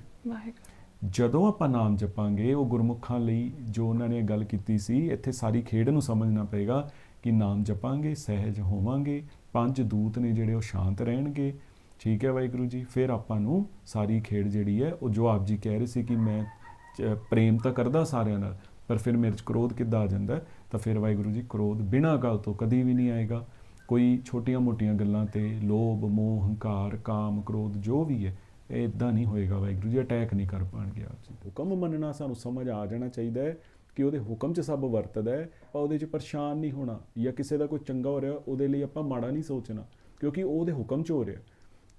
ਜਦੋਂ ਆਪਾਂ ਨਾਮ ਜਪਾਂਗੇ ਉਹ ਗੁਰਮੁਖਾਂ ਲਈ ਜੋ ਉਹਨਾਂ ਨੇ ਗੱਲ ਕੀਤੀ ਸੀ ਇੱਥੇ ਸਾਰੀ ਖੇਡ ਨੂੰ ਸਮਝਣਾ ਪਏਗਾ ਕਿ ਨਾਮ ਜਪਾਂਗੇ ਸਹਿਜ ਹੋਵਾਂਗੇ ਪੰਜ ਦੂਤ ਨੇ ਜਿਹੜੇ ਉਹ ਸ਼ਾਂਤ ਰਹਿਣਗੇ ਠੀਕ ਹੈ ਵਾਹਿਗੁਰੂ ਜੀ ਫਿਰ ਆਪਾਂ ਨੂੰ ਸਾਰੀ ਖੇਡ ਜਿਹੜੀ ਹੈ ਉਹ ਜੋ ਆਪ ਜੀ ਕਹਿ ਰਹੇ ਸੀ ਕਿ ਮੈਂ ਪ੍ਰੇਮ ਤਾਂ ਕਰਦਾ ਸਾਰਿਆਂ ਨਾਲ ਪਰ ਫਿਰ ਮੇਰੇ 'ਚ ਕ੍ਰੋਧ ਕਿੱਦਾਂ ਆ ਜਾਂਦਾ ਤਾਂ ਫਿਰ ਵਾਹਿਗੁਰੂ ਜੀ ਕ੍ਰੋਧ ਬਿਨਾਂ ਗੱਲ ਤੋਂ ਕਦੀ ਵੀ ਨਹੀਂ ਆਏਗਾ ਕੋਈ ਛੋਟੀਆਂ-ਮੋਟੀਆਂ ਗੱਲਾਂ ਤੇ ਲੋਭ, ਮੋਹ, ਹੰਕਾਰ, ਕਾਮ, ਕ੍ਰੋਧ ਜੋ ਵੀ ਹੈ ਇਹ ਇਦਾਂ ਨਹੀਂ ਹੋਏਗਾ ਵਾਹਿਗੁਰੂ ਜੀ ਅਟੈਕ ਨਹੀਂ ਕਰ ਪਾਣਗੇ ਆਪ ਜੀ ਹੁਕਮ ਮੰਨਣਾ ਸਾਨੂੰ ਸਮਝ ਆ ਜਾਣਾ ਚਾਹੀਦਾ ਹੈ ਕਿ ਉਹਦੇ ਹੁਕਮ 'ਚ ਸਭ ਵਰਤਦਾ ਹੈ ਆਪਾਂ ਉਹਦੇ 'ਚ ਪਰੇਸ਼ਾਨ ਨਹੀਂ ਹੋਣਾ ਜਾਂ ਕਿਸੇ ਦਾ ਕੋਈ ਚੰਗਾ ਹੋ ਰਿਹਾ ਉਹਦੇ ਲਈ ਆਪਾਂ ਮਾੜਾ ਨਹੀਂ ਸੋਚਣਾ ਕਿਉਂਕਿ ਉਹ ਉਹਦੇ ਹੁਕਮ 'ਚ ਹੋ ਰਿਹਾ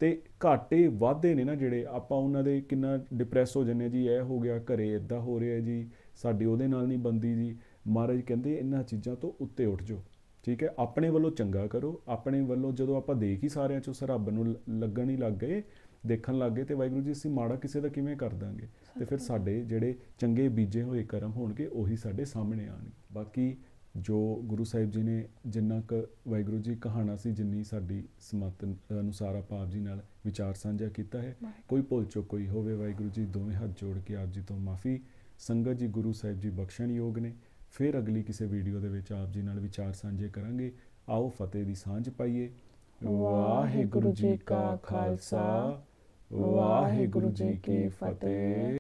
ਤੇ ਘਾਟੇ ਵਾਧੇ ਨੇ ਨਾ ਜਿਹੜੇ ਆਪਾਂ ਉਹਨਾਂ ਦੇ ਕਿੰਨਾ ਡਿਪਰੈਸ ਹੋ ਜੰਨੇ ਜੀ ਇਹ ਹੋ ਗਿਆ ਘਰੇ ਇਦਾਂ ਹੋ ਰਿਹਾ ਜੀ ਸਾਡੀ ਉਹਦੇ ਨਾਲ ਨਹੀਂ ਬੰਦੀ ਜੀ ਮਹਾਰਾਜ ਕਹਿੰਦੇ ਇਹਨਾਂ ਚੀਜ਼ਾਂ ਤੋਂ ਉੱਤੇ ਉੱਠ ਜਾਓ ਠੀਕ ਹੈ ਆਪਣੇ ਵੱਲੋਂ ਚੰਗਾ ਕਰੋ ਆਪਣੇ ਵੱਲੋਂ ਜਦੋਂ ਆਪਾਂ ਦੇਖ ਹੀ ਸਾਰਿਆਂ ਚੋਂ ਸਰਬ ਨੂੰ ਲੱਗਣ ਹੀ ਲੱਗ ਗਏ ਦੇਖਣ ਲੱਗ ਗਏ ਤੇ ਵਾਹਿਗੁਰੂ ਜੀ ਅਸੀਂ ਮਾੜਾ ਕਿਸੇ ਦਾ ਕਿਵੇਂ ਕਰ ਦਾਂਗੇ ਤੇ ਫਿਰ ਸਾਡੇ ਜਿਹੜੇ ਚੰਗੇ ਬੀਜੇ ਹੋਏ ਕਰਮ ਹੋਣਗੇ ਉਹੀ ਸਾਡੇ ਸਾਹਮਣੇ ਆਣਗੇ ਬਾਕੀ ਜੋ ਗੁਰੂ ਸਾਹਿਬ ਜੀ ਨੇ ਜਿੰਨਾ ਕ ਵਾਹਿਗੁਰੂ ਜੀ ਕਹਾਣਾ ਸੀ ਜਿੰਨੀ ਸਾਡੀ ਸਮਤ ਅਨੁਸਾਰ ਆਪਾਂ ਆਪ ਜੀ ਨਾਲ ਵਿਚਾਰ ਸਾਂਝਾ ਕੀਤਾ ਹੈ ਕੋਈ ਭੁੱਲ ਚੁੱਕ ਕੋਈ ਹੋਵੇ ਵਾਹਿਗੁਰੂ ਜੀ ਦੋਵੇਂ ਹੱਥ ਜੋੜ ਕੇ ਆਪ ਜੀ ਤੋਂ ਮਾਫੀ ਸੰਗਤ ਜੀ ਗੁਰੂ ਸਾਹਿਬ ਜੀ ਬਖਸ਼ਣ ਯੋਗ ਨੇ ਫਿਰ ਅਗਲੀ ਕਿਸੇ ਵੀਡੀਓ ਦੇ ਵਿੱਚ ਆਪ ਜੀ ਨਾਲ ਵਿਚਾਰ ਸਾਂਝੇ ਕਰਾਂਗੇ ਆਓ ਫਤਿਹ ਦੀ ਸਾਂਝ ਪਾਈਏ ਵਾਹਿਗੁਰੂ ਜੀ ਕਾ ਖਾਲਸਾ ਵਾਹਿਗੁਰੂ ਜੀ ਕੀ ਫਤਿਹ